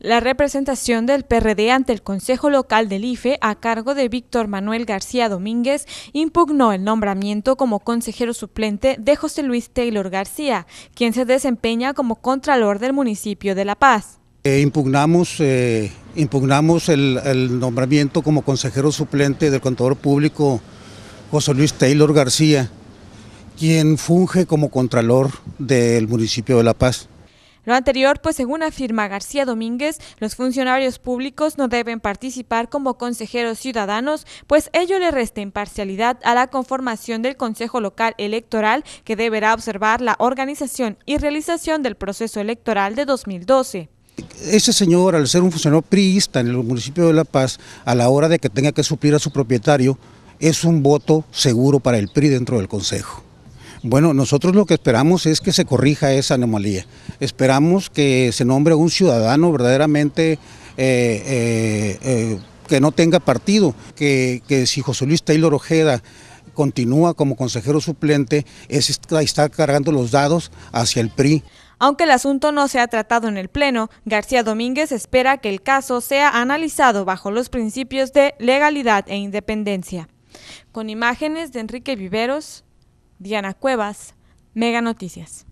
La representación del PRD ante el Consejo Local del IFE a cargo de Víctor Manuel García Domínguez impugnó el nombramiento como consejero suplente de José Luis Taylor García, quien se desempeña como contralor del municipio de La Paz. Eh, impugnamos eh, impugnamos el, el, nombramiento como consejero suplente del contador público José Luis Taylor García, quien funge como contralor del municipio de La Paz. Lo anterior, pues según afirma García Domínguez, los funcionarios públicos no deben participar como consejeros ciudadanos, pues ello le resta imparcialidad a la conformación del Consejo Local Electoral que deberá observar la organización y realización del proceso electoral de 2012 ese señor, al ser un funcionario priista en el municipio de La Paz, a la hora de que tenga que suplir a su propietario, es un voto seguro para el PRI dentro del Consejo. Bueno, nosotros lo que esperamos es que se corrija esa anomalía. Esperamos que se nombre un ciudadano verdaderamente eh, eh, eh, que no tenga partido, que, si José Luis Taylor Ojeda continúa como consejero suplente, está cargando los dados hacia el PRI. Aunque el asunto no se ha tratado en el Pleno, García Domínguez espera que el caso sea analizado bajo los principios de legalidad e independencia. Con imágenes de Enrique Viveros, Diana Cuevas, Mega Noticias.